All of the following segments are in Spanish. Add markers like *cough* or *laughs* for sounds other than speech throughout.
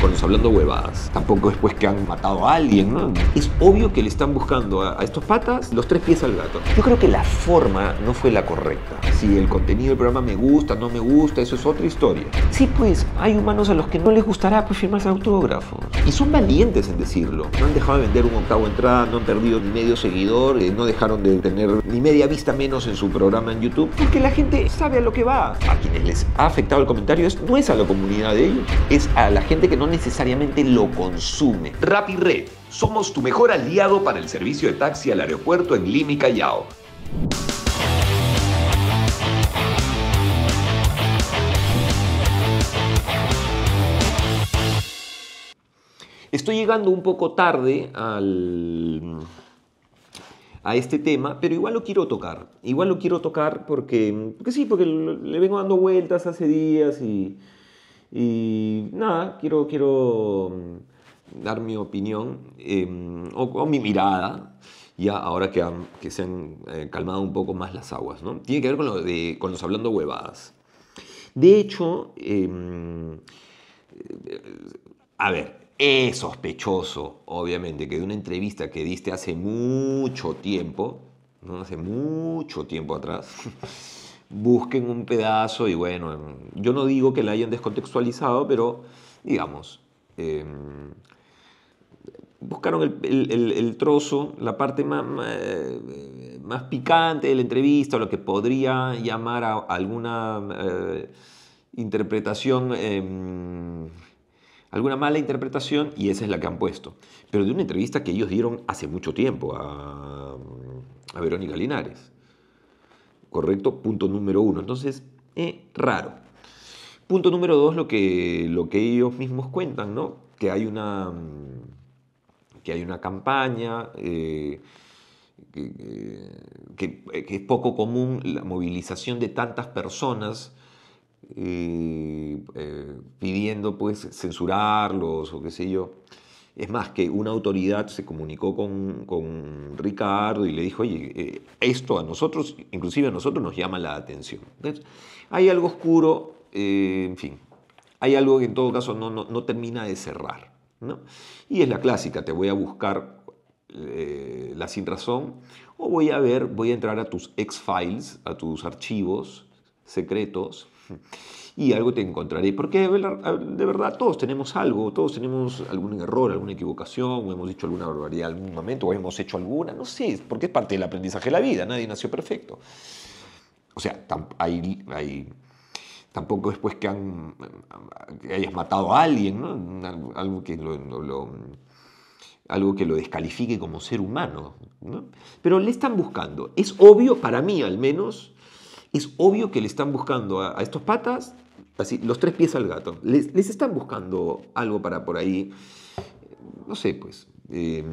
con los hablando huevadas. Tampoco después que han matado a alguien, ¿no? Es obvio que le están buscando a, estos patas los tres pies al gato. Yo creo que la forma no fue la correcta. Si el contenido del programa me gusta, no me gusta, eso es otra historia. Sí, pues, hay humanos a los que no les gustará pues, firmarse autógrafos. Y son valientes en decirlo. No han dejado de vender un octavo entrada, no han perdido ni medio seguidor, eh, no dejaron de tener ni media vista menos en su programa en YouTube, porque la gente sabe a lo que va. A quienes les ha afectado el comentario es, no es a la comunidad de ellos, es a la gente que no necesariamente lo consume. Red, somos tu mejor aliado para el servicio de taxi al aeropuerto en Lima Callao. Estoy llegando un poco tarde al, a este tema, pero igual lo quiero tocar. Igual lo quiero tocar porque, porque sí, porque le vengo dando vueltas hace días y, y nada, quiero, quiero mm, dar mi opinión em, o, mi mirada, ya ahora que, se han eh, calmado un poco más las aguas, ¿no? Tiene que ver con, lo con los hablando huevadas. De hecho, em, eh, a ver, es sospechoso, obviamente, que de una entrevista que diste hace mucho tiempo, hace mucho tiempo atrás, *laughs* busquen un pedazo y bueno, yo no digo que la hayan descontextualizado, pero digamos, em, buscaron el, trozo, la parte más, más, picante de la entrevista, lo que podría llamar a alguna eh, interpretación, em, alguna mala interpretación, y esa es la que han puesto. Pero de una entrevista que ellos dieron hace mucho tiempo a, a Verónica Linares. ¿correcto? Punto número uno. Entonces, es eh, raro. Punto número dos, lo que, ellos mismos cuentan, ¿no? Que hay una, mm, que hay una campaña, eh, eh, que, es poco común la movilización de tantas personas pidiendo pues censurarlos o qué sé yo. Es más, que una autoridad se comunicó con, Ricardo y le dijo, oye, eh, esto a nosotros, inclusive a nosotros nos llama la atención. hay algo oscuro, eh, en fin, hay algo que en todo caso no, termina de cerrar. Y es la clásica, te voy a buscar eh, la sin razón o voy a ver, voy a entrar a tus ex files, a tus archivos secretos y algo te encontraré, porque de verdad todos tenemos algo, todos tenemos algún error, alguna equivocación, o hemos dicho alguna barbaridad en algún momento, o hemos hecho alguna, no sé, porque es parte del aprendizaje de la vida, nadie nació perfecto. O sea, tampoco después que, han, hayas matado a alguien, algo, que lo, algo que lo descalifique como ser humano. Pero le están buscando. Es obvio, para mí al menos, es obvio que le están buscando a, estos patas, así, los tres pies al gato. Les, están buscando algo para por ahí, no sé, pues, eh,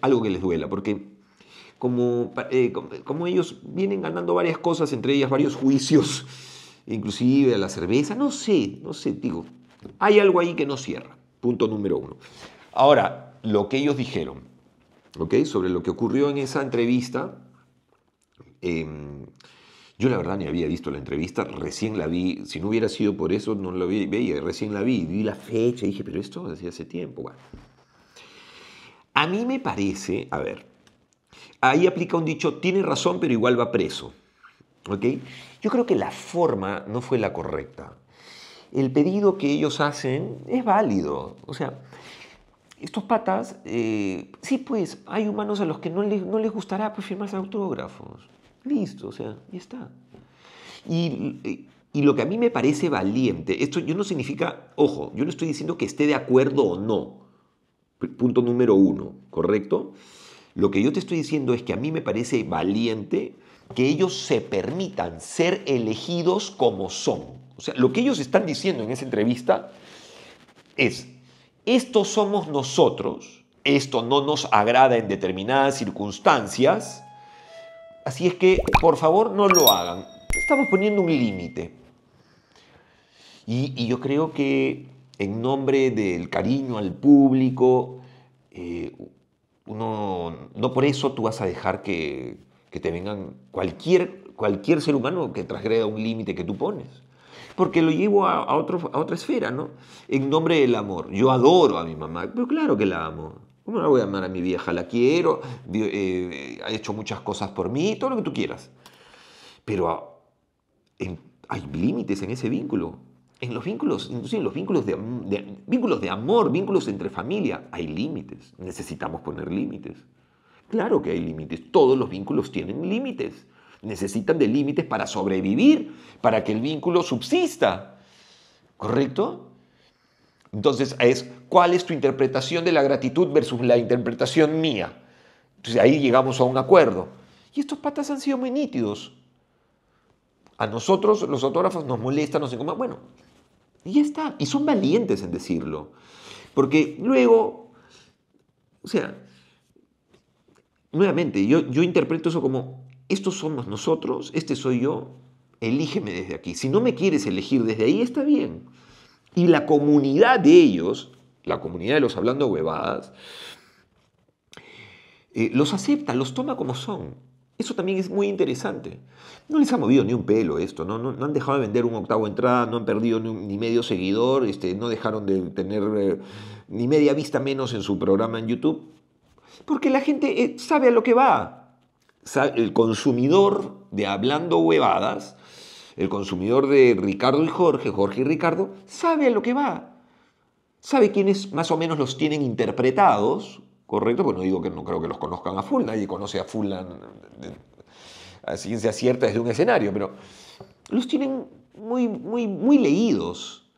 algo que les duela, porque como, eh, como ellos vienen ganando varias cosas, entre ellas varios juicios, inclusive a la cerveza, no sé, no sé, digo, hay algo ahí que no cierra, punto número uno. Ahora, lo que ellos dijeron, ¿ok? Sobre lo que ocurrió en esa entrevista, eh, yo la verdad ni había visto la entrevista, recién la vi, si no hubiera sido por eso no la veía, recién la vi, vi la fecha dije, pero esto desde hace tiempo. A mí me parece, a ver, ahí aplica un dicho, tiene razón pero igual va preso. ¿ok? Yo creo que la forma no fue la correcta. El pedido que ellos hacen es válido. O sea, estos patas, eh, sí, pues hay humanos a los que no les, gustará pues, firmarse autógrafos. Listo, o sea, ya está. Y, lo que a mí me parece valiente, esto yo no significa, ojo, yo no estoy diciendo que esté de acuerdo o no. Punto número uno, ¿correcto? Lo que yo te estoy diciendo es que a mí me parece valiente que ellos se permitan ser elegidos como son. O sea, lo que ellos están diciendo en esa entrevista es, estos somos nosotros, esto no nos agrada en determinadas circunstancias, Así es que, por favor, no lo hagan. Estamos poniendo un límite. Y, yo creo que en nombre del cariño al público, eh, no por eso tú vas a dejar que, te vengan cualquier, cualquier ser humano que transgreda un límite que tú pones. Porque lo llevo a otra esfera, ¿no? En nombre del amor. Yo adoro a mi mamá, pero claro que la amo. ¿Cómo la voy a amar a mi vieja? La quiero, eh, ha hecho muchas cosas por mí, todo lo que tú quieras. Pero ah, hay límites en ese vínculo. En los vínculos, en los vínculos de, vínculos de amor, vínculos entre familia, hay límites. Necesitamos poner límites. Claro que hay límites. Todos los vínculos tienen límites. Necesitan de límites para sobrevivir, para que el vínculo subsista. ¿Correcto? Entonces es, ¿cuál es tu interpretación de la gratitud versus la interpretación mía? Entonces ahí llegamos a un acuerdo. Y estos patas han sido muy nítidos. A nosotros, los autógrafos, nos molestan, nos incomodan. Bueno, y ya está. Y son valientes en decirlo. Porque luego, o sea, nuevamente, yo, yo interpreto eso como, estos somos nosotros, este soy yo, elígeme desde aquí. Si no me quieres elegir desde ahí, está bien y la comunidad de ellos, la comunidad de los hablando huevadas, eh, los acepta, los toma como son. Eso también es muy interesante. No les ha movido ni un pelo esto, no, no, han dejado de vender un octavo entrada, no han perdido ni, medio seguidor, este, no dejaron de tener eh, ni media vista menos en su programa en YouTube, porque la gente eh, sabe a lo que va. El consumidor de hablando huevadas el consumidor de Ricardo y Jorge, Jorge y Ricardo, sabe a lo que va. Sabe quiénes más o menos los tienen interpretados, ¿correcto? Pues no digo que no creo que los conozcan a full, nadie conoce a full a, ciencia cierta desde un escenario, pero los tienen muy, muy, muy leídos,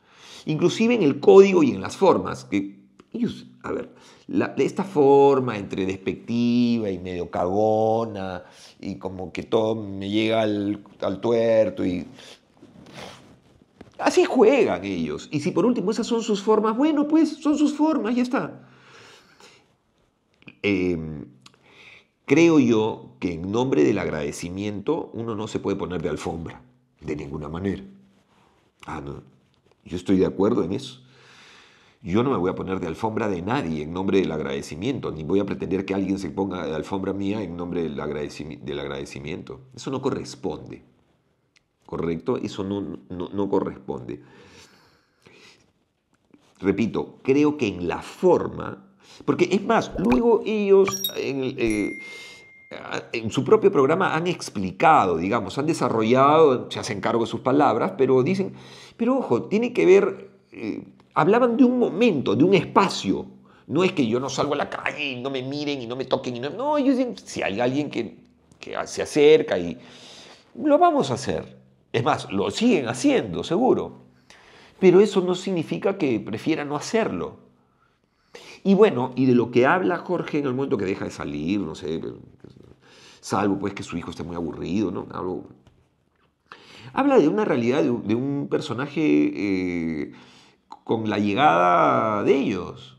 inclusive en el código y en las formas, que ellos, a ver, de esta forma entre despectiva y medio cagona y como que todo me llega al, tuerto y Así juegan ellos. Y si por último esas son sus formas, bueno, pues son sus formas, ya está. Em, creo yo que en nombre del agradecimiento uno no se puede poner de alfombra, de ninguna manera. Ah, no. Yo estoy de acuerdo en eso. Yo no me voy a poner de alfombra de nadie en nombre del agradecimiento, ni voy a pretender que alguien se ponga de alfombra mía en nombre del, agradecimiento. Eso no corresponde. ¿Correcto? Eso no, no, corresponde. Repito, creo que en la forma, porque es más, luego ellos eh, en, su propio programa han explicado, digamos, han desarrollado, se hacen cargo de sus palabras, pero dicen, pero ojo, tiene que ver eh, hablaban de un momento, de un espacio. No es que yo no salgo a la calle y no me miren y no me toquen. Y no, no ellos si hay alguien que, se acerca y lo vamos a hacer. Es más, lo siguen haciendo, seguro. Pero eso no significa que prefiera no hacerlo. Y bueno, y de lo que habla Jorge en el momento que deja de salir, no sé, salvo pues que su hijo esté muy aburrido, ¿no? Habla de una realidad, de un, personaje eh, con la llegada de ellos.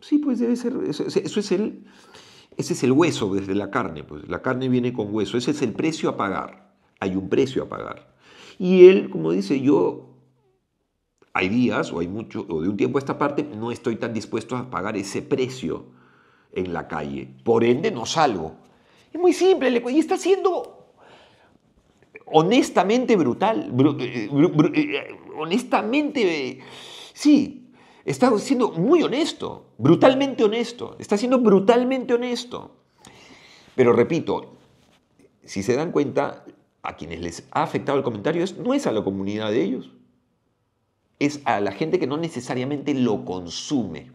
Sí, pues debe ser, eso, es el, ese es el hueso desde la carne, pues la carne viene con hueso, ese es el precio a pagar, hay un precio a pagar. Y él, como dice, yo hay días o hay mucho, o de un tiempo a esta parte, no estoy tan dispuesto a pagar ese precio en la calle, por ende no salgo. Es muy simple, y está siendo honestamente brutal, eh, eh, honestamente, sí, está siendo muy honesto, brutalmente honesto, está siendo brutalmente honesto. Pero repito, si se dan cuenta, a quienes les ha afectado el comentario no es a la comunidad de ellos, es a la gente que no necesariamente lo consume.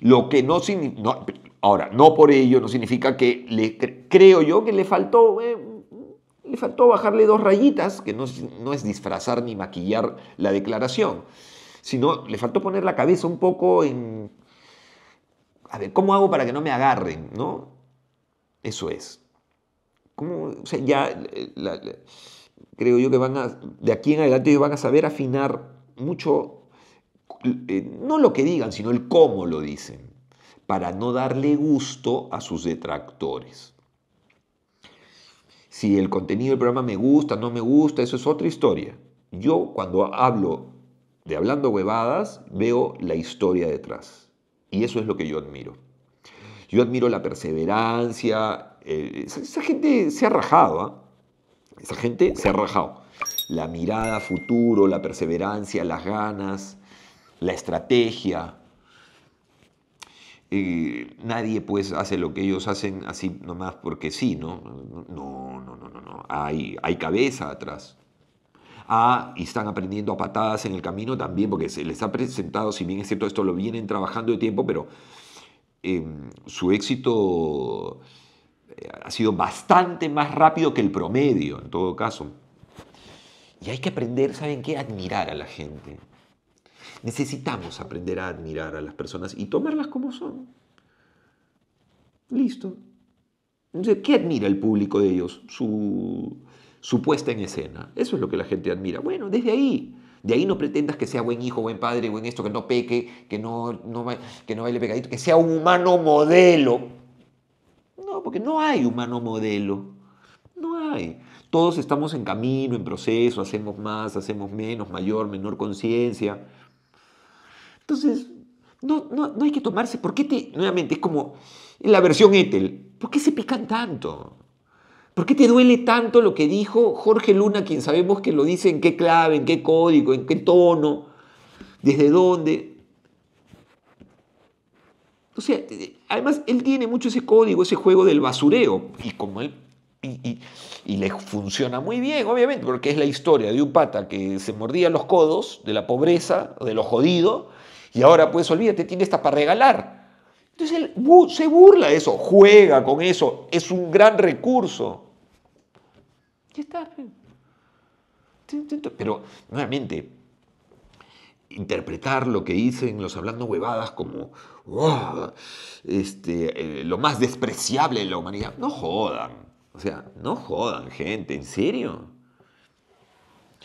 Lo que no significa, ahora, no por ello, no significa que le, creo yo que le faltó... Eh, le faltó bajarle dos rayitas, que no es, disfrazar ni maquillar la declaración, sino le faltó poner la cabeza un poco en... A ver, ¿cómo hago para que no me agarren? ¿No? Eso es. ya eh, creo yo que van a, de aquí en adelante ellos van a saber afinar mucho, eh, no lo que digan, sino el cómo lo dicen, para no darle gusto a sus detractores. Si el contenido del programa me gusta, no me gusta, eso es otra historia. Yo cuando hablo de hablando huevadas, veo la historia detrás. Y eso es lo que yo admiro. Yo admiro la perseverancia. Eh, esa, gente se ha rajado, ¿ah? Esa gente se ha rajado. La mirada futuro, la perseverancia, las ganas, la estrategia, eh, nadie pues hace lo que ellos hacen así nomás porque sí, ¿no? No, no, no, no, no. Hay, hay cabeza atrás. Ah, y están aprendiendo a patadas en el camino también porque se les ha presentado, si bien es cierto, esto lo vienen trabajando de tiempo, pero em, su éxito eh, ha sido bastante más rápido que el promedio, en todo caso. Y hay que aprender, ¿saben qué? Admirar a la gente. Necesitamos aprender a admirar a las personas y tomarlas como son. Listo. ¿Qué admira el público de ellos? Su, puesta en escena. Eso es lo que la gente admira. Bueno, desde ahí. De ahí no pretendas que sea buen hijo, buen padre, buen esto, que no peque, que no, que no baile pegadito, que sea un humano modelo. No, porque no hay humano modelo. No hay. Todos estamos en camino, en proceso, hacemos más, hacemos menos, mayor, menor conciencia. Entonces, no, no, hay que tomarse, ¿por qué te, nuevamente, es como en la versión Ethel, ¿por qué se pican tanto? ¿Por qué te duele tanto lo que dijo Jorge Luna, quien sabemos que lo dice en qué clave, en qué código, en qué tono, desde dónde? O sea, además él tiene mucho ese código, ese juego del basureo, y como él y, y, le funciona muy bien, obviamente, porque es la historia de un pata que se mordía los codos de la pobreza, de lo jodido, y ahora pues olvídate, tiene esta para regalar. Entonces él se burla de eso, juega con eso, es un gran recurso. Ya está. Pero nuevamente, interpretar lo que dicen los hablando huevadas como este, eh, lo más despreciable de la humanidad. No jodan. O sea, no jodan, gente, ¿en serio?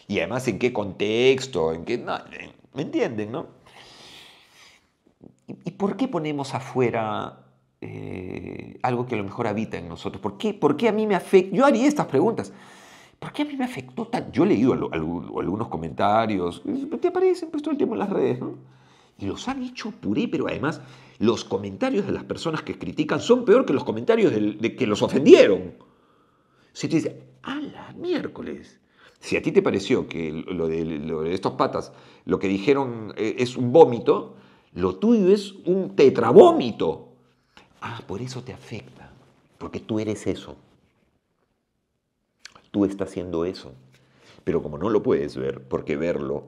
Y además, ¿en qué contexto? ¿En qué? ¿Me entienden, no? por qué ponemos afuera eh, algo que a lo mejor habita en nosotros? ¿Por qué, a mí me afecta? Yo haría estas preguntas. ¿Por qué a mí me afectó tanto? Yo he leído algunos comentarios, eh, te aparecen pues todo el tiempo en las redes, ¿no? Y los han hecho puré, pero además los comentarios de las personas que critican son peor que los comentarios de, que los ofendieron. Si te dice, ¡hala, miércoles. Si a ti te pareció que lo de, lo de estos patas, lo que dijeron eh, es un vómito, lo tuyo es un tetravómito. Ah, por eso te afecta, porque tú eres eso. Tú estás haciendo eso. Pero como no lo puedes ver, porque verlo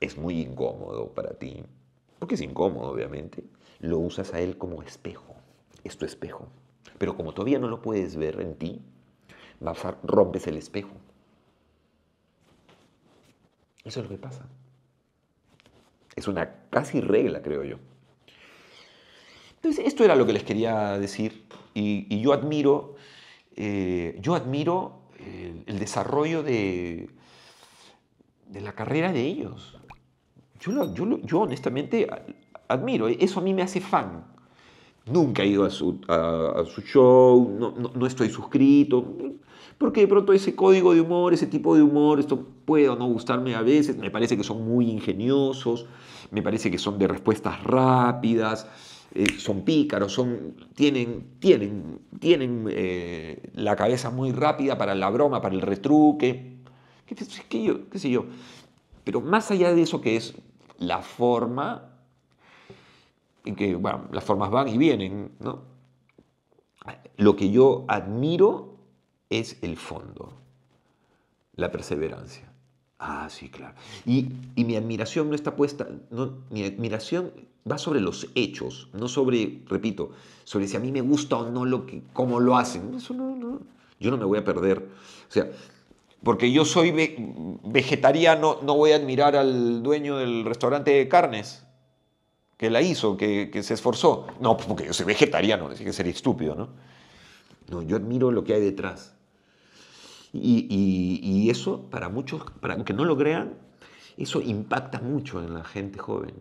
es muy incómodo para ti, porque es incómodo obviamente, lo usas a él como espejo, es tu espejo. Pero como todavía no lo puedes ver en ti, rompes el espejo. Eso es lo que pasa. Es una casi regla, creo yo. Entonces, esto era lo que les quería decir y, yo admiro, eh, yo admiro el, desarrollo de, de, la carrera de ellos. Yo, yo, yo honestamente admiro, eso a mí me hace fan nunca he ido a su, show, no, estoy suscrito, porque de pronto ese código de humor, ese tipo de humor, esto puede o no gustarme a veces, me parece que son muy ingeniosos, me parece que son de respuestas rápidas, eh, son pícaros, son, tienen, tienen, tienen eh, la cabeza muy rápida para la broma, para el retruque, qué, qué sé yo. Pero más allá de eso que es la forma, y que bueno, las formas van y vienen, ¿no? Lo que yo admiro es el fondo, la perseverancia. Ah, sí, claro. Y, mi admiración no está puesta, no, mi admiración va sobre los hechos, no sobre, repito, sobre si a mí me gusta o no lo que, cómo lo hacen. no, no, yo no me voy a perder. O sea, porque yo soy vegetariano, no voy a admirar al dueño del restaurante de carnes que la hizo, que, se esforzó. No, pues, porque yo soy vegetariano, decir que sería estúpido, ¿no? No, yo admiro lo que hay detrás. Y, y, eso, para muchos, para, aunque no lo crean, eso impacta mucho en la gente joven.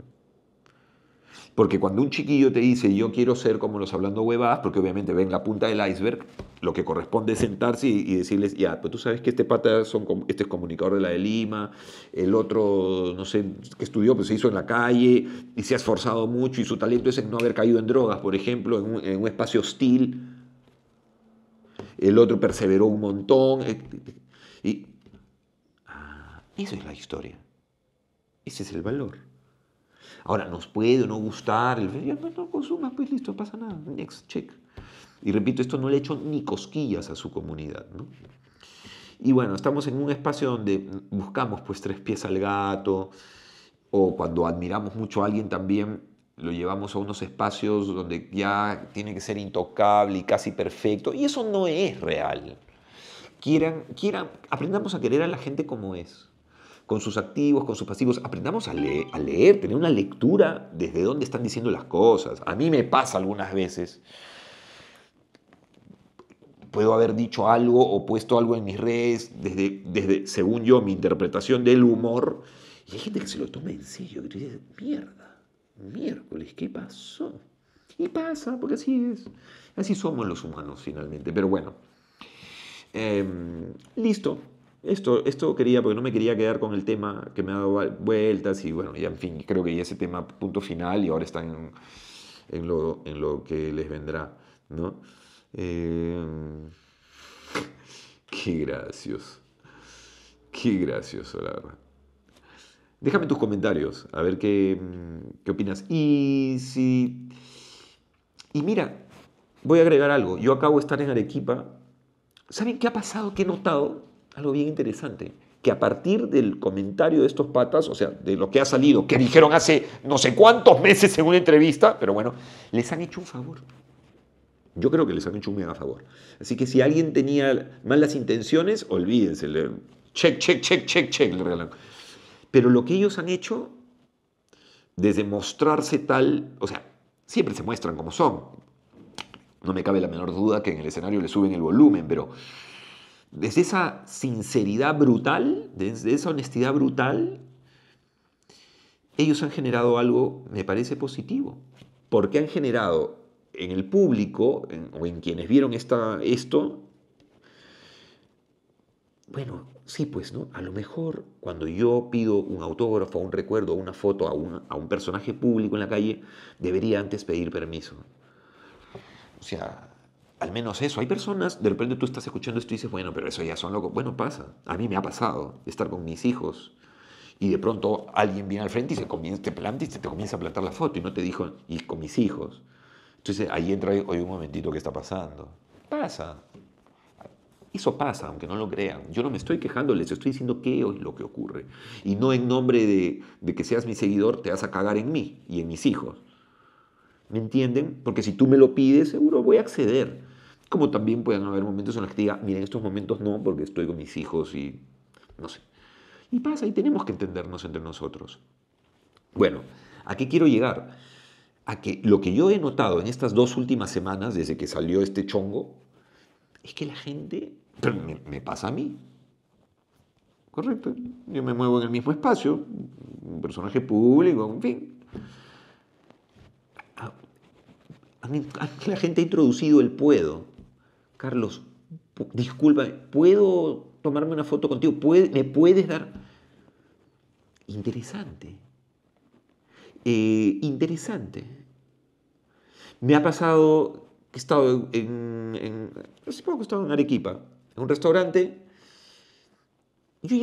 Porque cuando un chiquillo te dice, yo quiero ser como los hablando huevadas, porque obviamente ven la punta del iceberg, lo que corresponde es sentarse y, decirles, ya, pues tú sabes que este pata son, este es comunicador de la de Lima, el otro, no sé, que estudió, pues se hizo en la calle y se ha esforzado mucho y su talento es no haber caído en drogas, por ejemplo, en un, espacio hostil. El otro perseveró un montón. Eh, y, ah, eso es la historia. Ese es el valor. Ahora, nos puede no gustar, el no, consuma pues listo, pasa nada, next, check. Y repito, esto no le he hecho ni cosquillas a su comunidad. Y bueno, estamos en un espacio donde buscamos pues tres pies al gato, o cuando admiramos mucho a alguien también lo llevamos a unos espacios donde ya tiene que ser intocable y casi perfecto, y eso no es real. Quieran, quieran, aprendamos a querer a la gente como es con sus activos, con sus pasivos. Aprendamos a, leer, a leer tener una lectura desde dónde están diciendo las cosas. A mí me pasa algunas veces. Puedo haber dicho algo o puesto algo en mis redes desde, desde según yo, mi interpretación del humor. Y hay gente que se lo toma en serio, Y dice mierda, miércoles, ¿qué pasó? Y pasa, porque así es. Así somos los humanos finalmente. Pero bueno, em, listo. Esto, quería, porque no me quería quedar con el tema que me ha dado vueltas y bueno, en fin, creo que ya ese tema punto final y ahora están en, lo, en lo, que les vendrá, ¿no? Eh, qué gracioso, qué gracioso, la verdad. Déjame tus comentarios, a ver qué, qué opinas. Y si... Y mira, voy a agregar algo. Yo acabo de estar en Arequipa. ¿Saben qué ha pasado? ¿Qué he notado? algo bien interesante, que a partir del comentario de estos patas, o sea, de lo que ha salido, que dijeron hace no sé cuántos meses en una entrevista, pero bueno, les han hecho un favor. Yo creo que les han hecho un mega favor. Así que si alguien tenía malas intenciones, olvídense, check, check, check, check, check, le regalan. Pero lo que ellos han hecho, desde mostrarse tal, o sea, siempre se muestran como son. No me cabe la menor duda que en el escenario le suben el volumen, pero desde esa sinceridad brutal, desde esa honestidad brutal, ellos han generado algo, me parece, positivo, porque han generado en el público o en quienes vieron esto, bueno, sí, pues, ¿no? A lo mejor cuando yo pido un autógrafo, un recuerdo, una foto a un, a un personaje público en la calle, debería antes pedir permiso. O sea, al menos eso. Hay personas, de repente tú estás escuchando esto y dices, bueno, pero eso ya son locos. Bueno, pasa. A mí me ha pasado estar con mis hijos y de pronto alguien viene al frente y se comienza, te te comienza a plantar la foto y no te dijo, y con mis hijos. Entonces ahí entra, hoy un momentito, que está pasando? Pasa. Eso pasa, aunque no lo crean. Yo no me estoy quejando, les estoy diciendo qué es lo que ocurre. Y no en nombre de, de que seas mi seguidor, te vas a cagar en mí y en mis hijos. ¿Me entienden? Porque si tú me lo pides, seguro voy a acceder. Como también pueden haber momentos en los que diga, miren, estos momentos no, porque estoy con mis hijos y no sé. Y pasa, y tenemos que entendernos entre nosotros. Bueno, ¿a qué quiero llegar? A que lo que yo he notado en estas dos últimas semanas, desde que salió este chongo, es que la gente, me, pasa a mí, correcto, yo me muevo en el mismo espacio, un personaje público, en fin. Ah, la gente ha introducido el puedo. Carlos, disculpa, ¿puedo tomarme una foto contigo? ¿Me puedes dar? Interesante. Eh, interesante. Me ha pasado que he estado en, supongo he estado en Arequipa, en un restaurante.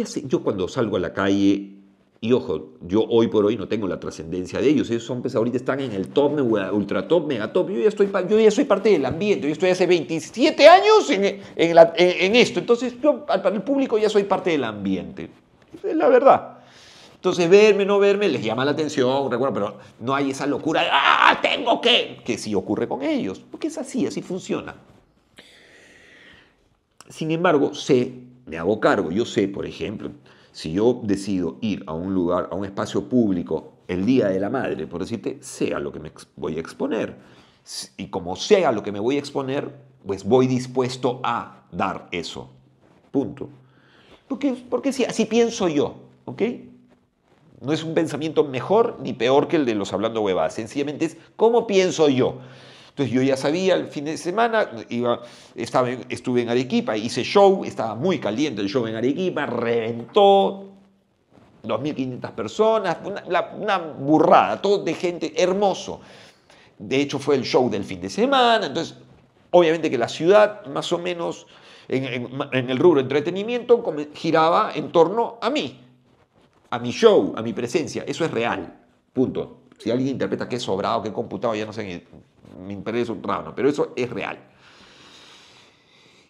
sé, yo cuando salgo a la calle y ojo, yo hoy por hoy no tengo la trascendencia de ellos. Ellos son, pues ahorita están en el top, ultra top, mega top. Yo ya, estoy, yo ya soy parte del ambiente. Yo estoy hace 27 años en, esto. Entonces, yo para el público ya soy parte del ambiente. Es la verdad. Entonces, verme, no verme, les llama la atención, recuerdo, pero no hay esa locura de, ¡ah, tengo que! Que sí ocurre con ellos. Porque es así, así funciona. Sin embargo, sé, me hago cargo. Yo sé, por ejemplo, si yo decido ir a un lugar, a un espacio público, el Día de la Madre, por decirte, sea lo que me voy a exponer. Y como sea lo que me voy a exponer, pues voy dispuesto a dar eso. Punto. Porque, porque así pienso yo, No es un pensamiento mejor ni peor que el de los hablando huevadas. Sencillamente es cómo pienso yo. Entonces yo ya sabía, el fin de semana iba, estaba, estuve en Arequipa, hice show, estaba muy caliente el show en Arequipa, reventó, 2.500 personas, una, burrada, todo de gente hermoso. De hecho fue el show del fin de semana, entonces obviamente que la ciudad más o menos en, en el rubro entretenimiento giraba en torno a mí, a mi show, a mi presencia, eso es real, punto si alguien interpreta que es sobrado, que es computado, ya no sé, me interesa un trano pero eso es real.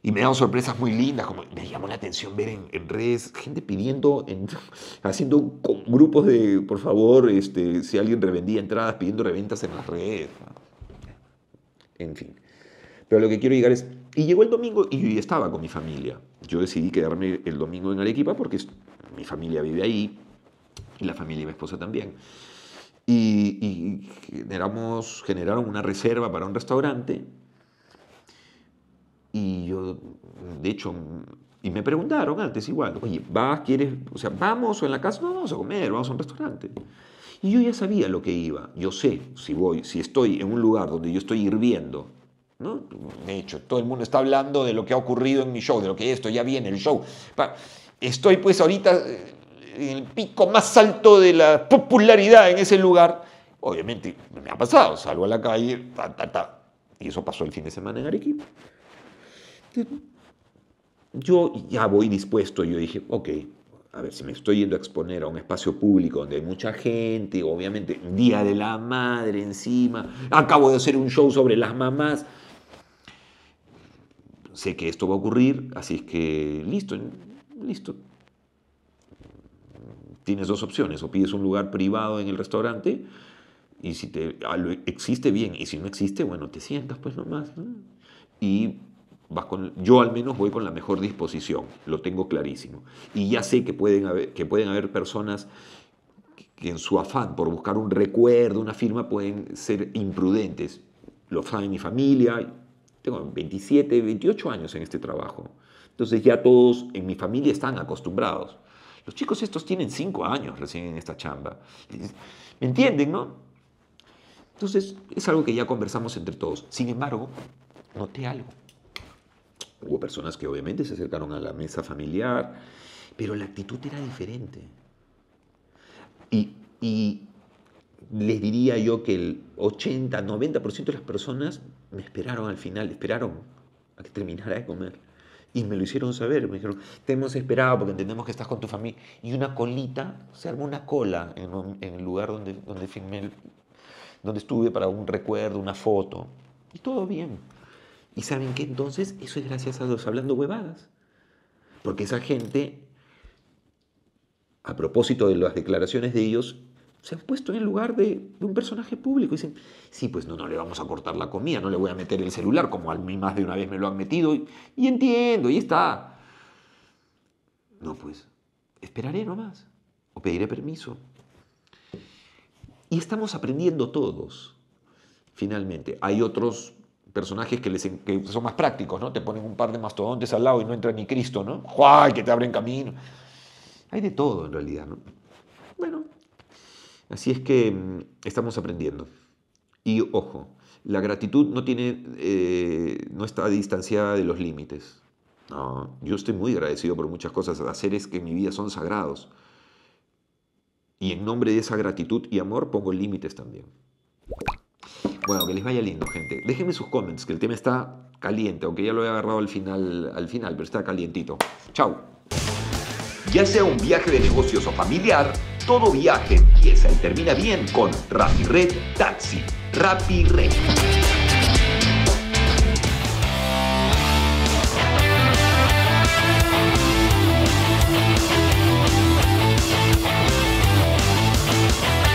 Y me dan sorpresas muy lindas, como me llamó la atención ver en, redes gente pidiendo, haciendo grupos de, por favor, este, si alguien revendía entradas, pidiendo reventas en las redes. En fin. Pero lo que quiero llegar es, y llegó el domingo y yo estaba con mi familia. Yo decidí quedarme el domingo en Arequipa porque mi familia vive ahí y la familia de mi esposa también y, generamos, generaron una reserva para un restaurante. Y yo, de hecho, y me preguntaron antes igual, oye, ¿vas, quieres, o sea, vamos o en la casa? No, vamos a comer, vamos a un restaurante. Y yo ya sabía lo que iba. Yo sé si voy, si estoy en un lugar donde yo estoy hirviendo, ¿no? De hecho, todo el mundo está hablando de lo que ha ocurrido en mi show, de lo que esto ya viene, el show. Estoy pues ahorita eh, en el pico más alto de la popularidad en ese lugar, obviamente me ha pasado, salgo a la calle, ta, Y eso pasó el fin de semana en Arequipa. Yo ya voy dispuesto, yo dije, ok, a ver, si me estoy yendo a exponer a un espacio público donde hay mucha gente, obviamente, Día de la Madre encima, acabo de hacer un show sobre las mamás, sé que esto va a ocurrir, así es que listo, listo, tienes dos opciones, o pides un lugar privado en el restaurante, y si te ah, existe bien, y si no existe, bueno, te sientas pues nomás. Y vas con, yo al menos voy con la mejor disposición, lo tengo clarísimo. Y ya sé que pueden haber, que pueden haber personas que en su afán por buscar un recuerdo, una firma, pueden ser imprudentes. Lo sabe mi familia, tengo 27, 28 años en este trabajo. Entonces ya todos en mi familia están acostumbrados. Los chicos estos tienen cinco años recién en esta chamba. ¿Me entienden, no? Entonces, es algo que ya conversamos entre todos. Sin embargo, noté algo. Hubo personas que obviamente se acercaron a la mesa familiar, pero la actitud era diferente. Y, y les diría yo que el 80, 90% de las personas me esperaron al final, esperaron a que terminara de comer. Y me lo hicieron saber, me dijeron, te hemos esperado porque entendemos que estás con tu familia. Y una colita, se armó una cola en, el lugar donde, donde estuve para un recuerdo, una foto. Y todo bien. ¿Y saben qué? Entonces, eso es gracias a los hablando huevadas. Porque esa gente, a propósito de las declaraciones de ellos, se han puesto en el lugar de, un personaje público. Dicen, sí, pues no, no le vamos a cortar la comida, no le voy a meter el celular, como a mí más de una vez me lo han metido. Y, entiendo, y está. No, pues, esperaré nomás. O pediré permiso. Y estamos aprendiendo todos, finalmente. Hay otros personajes que, les, son más prácticos, ¿no? Te ponen un par de mastodontes al lado y no entra ni Cristo, ¿no? ¡Juay! Que te abren camino. Hay de todo, en realidad, ¿no? Bueno, Así es que mm, estamos aprendiendo. Y ojo, la gratitud no, tiene, eh, no está distanciada de los límites. No, yo estoy muy agradecido por muchas cosas, a seres que en mi vida son sagrados. Y en nombre de esa gratitud y amor pongo límites también. Bueno, que les vaya lindo, gente. Déjenme sus comments, que el tema está caliente, aunque ya lo he agarrado al final, al final pero está calientito. Chao. Ya sea un viaje de negocios o familiar, todo viaje empieza y termina bien con RapiRed Taxi. RapiRed.